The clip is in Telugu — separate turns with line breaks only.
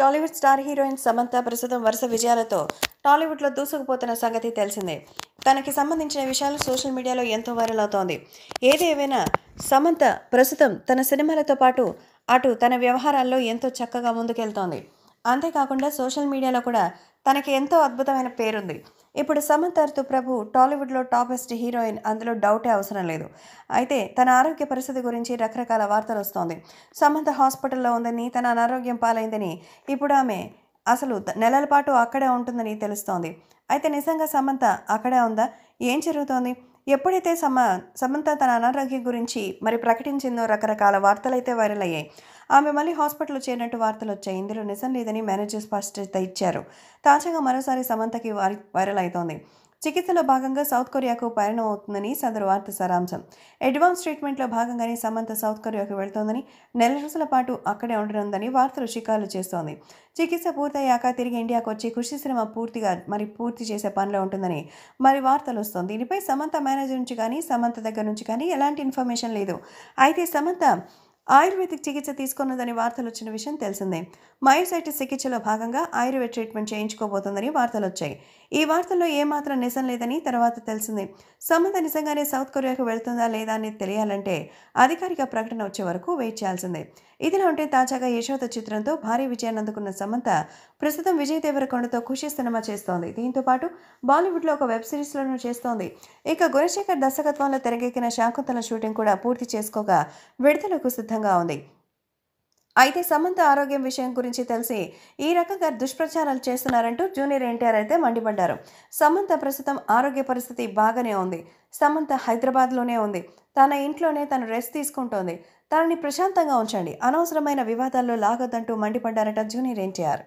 టాలీవుడ్ స్టార్ హీరోయిన్ సమంత ప్రస్తుతం వరుస విజయాలతో టాలీవుడ్లో దూసుకుపోతున్న సంగతి తెలిసిందే తనకి సంబంధించిన విషయాలు సోషల్ మీడియాలో ఎంతో వైరల్ అవుతోంది ఏదేవైనా సమంత ప్రస్తుతం తన సినిమాలతో పాటు అటు తన వ్యవహారాల్లో ఎంతో చక్కగా ముందుకెళ్తోంది అంతేకాకుండా సోషల్ మీడియాలో కూడా తనకి ఎంతో అద్భుతమైన పేరుంది ఇప్పుడు సమంతర్తు ప్రభు టాలీవుడ్లో టాపెస్ట్ హీరోయిన్ అందులో డౌటే అవసరం లేదు అయితే తన ఆరోగ్య పరిస్థితి గురించి రకరకాల వార్తలు వస్తోంది సమంత హాస్పిటల్లో ఉందని తన అనారోగ్యం పాలైందని ఇప్పుడు ఆమె అసలు నెలల పాటు అక్కడే ఉంటుందని తెలుస్తోంది అయితే నిజంగా సమంత అక్కడే ఉందా ఏం జరుగుతోంది ఎప్పుడైతే సమ సమంత తన అనారోగ్యం గురించి మరి ప్రకటించిందో రకరకాల వార్తలైతే వైరల్ అయ్యాయి ఆమె మళ్ళీ హాస్పిటల్లో చేరినట్టు వార్తలు వచ్చాయి ఇందులో నిజం లేదని మేనేజర్ స్పష్టత ఇచ్చారు తాజాగా మరోసారి సమంతకి వైరల్ అవుతోంది చికిత్సలో భాగంగా సౌత్ కొరియాకు పయనం అవుతుందని సదరు వార్త సారాంశం అడ్వాన్స్ ట్రీట్మెంట్లో భాగంగానే సమంత సౌత్ కొరియాకు వెళ్తోందని నెల రోజుల పాటు అక్కడే ఉండనుందని వార్తలు షికారులు చేస్తోంది చికిత్స పూర్తయ్యాక తిరిగి ఇండియాకు వచ్చి కృషి శ్రమ పూర్తిగా మరి పూర్తి చేసే పనిలో ఉంటుందని మరి వార్తలు వస్తోంది దీనిపై సమంత మేనేజర్ నుంచి కానీ సమంత దగ్గర నుంచి కానీ ఎలాంటి ఇన్ఫర్మేషన్ లేదు అయితే సమంత ఆయుర్వేదిక్ చికిత్స తీసుకున్నదని వార్తలు వచ్చిన విషయం తెలిసిందే మయోసైటిస్ చికిత్సలో భాగంగా ఆయుర్వేద ట్రీట్మెంట్ చేయించుకోబోతోందని వార్తలు వచ్చాయి ఈ వార్తల్లో ఏమాత్రం నిజం లేదని తర్వాత తెలిసింది సమంత నిజంగానే సౌత్ కొరియాకు వెళ్తుందా లేదా అనేది తెలియాలంటే అధికారిక ప్రకటన వచ్చే వరకు వెయిట్ చేయాల్సిందే ఇదిలా ఉంటే తాజాగా యశోద చిత్రంతో భారీ విజయాన్ని అందుకున్న సమంత ప్రస్తుతం విజయ్ దేవరకొండతో ఖుషి సినిమా చేస్తోంది దీంతో పాటు బాలీవుడ్లో ఒక వెబ్ సిరీస్లోనూ చేస్తోంది ఇక గుణశేఖర్ దర్శకత్వంలో తెరకెక్కిన శాకుంతల షూటింగ్ కూడా పూర్తి చేసుకోగా విడుదలకు సిద్ధం సిద్ధంగా ఉంది అయితే సమంత ఆరోగ్యం విషయం గురించి తెలిసి ఈ రకంగా దుష్ప్రచారాలు చేస్తున్నారంటూ జూనియర్ ఎన్టీఆర్ అయితే మండిపడ్డారు సమంత ప్రస్తుతం ఆరోగ్య పరిస్థితి బాగానే ఉంది సమంత హైదరాబాద్లోనే ఉంది తన ఇంట్లోనే తను రెస్ట్ తీసుకుంటోంది తనని ప్రశాంతంగా ఉంచండి అనవసరమైన వివాదాల్లో లాగొద్దంటూ మండిపడ్డారట జూనియర్ ఎన్టీఆర్